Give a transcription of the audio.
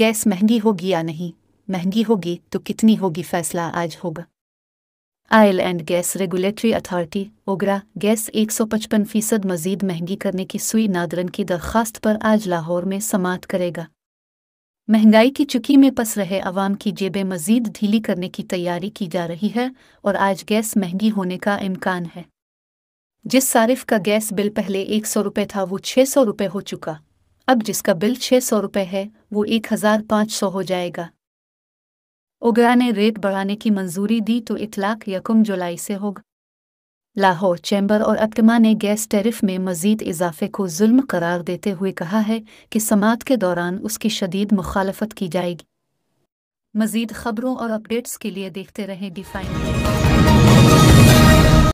gas महंगी होगी या नहीं महंगी होगी तो कितनी होगी फैसला आज होगा oil and gas regulatory authority OGRA gas एक सौ पचपन फीसद मजीद महंगी करने की सुई नादरन की दरख्वास्त पर आज लाहौर में समात करेगा महंगाई की चुकी में पस रहे अवाम की जेबें मजीद ढीली करने की तैयारी की जा रही है और आज गैस महंगी होने का इम्कान है जिस सारिफ का गैस बिल पहले एक सौ रुपये था वो छः सौ रुपये हो चुका अब जिसका बिल छह सौ रुपये है वो एक हजार पाँच सौ हो जाएगा ओगरा ने रेट बढ़ाने की मंजूरी दी तो इतलाक यकुम जुलाई से होगा लाहौर चैम्बर और अतमा ने गैस टैरिफ में मजीद इजाफे को जुल्म करार देते हुए कहा है कि समात के दौरान उसकी शदीद मुखालफत की जाएगी मजीद खबरों और अपडेट्स के लिए देखते रहें डिफाइन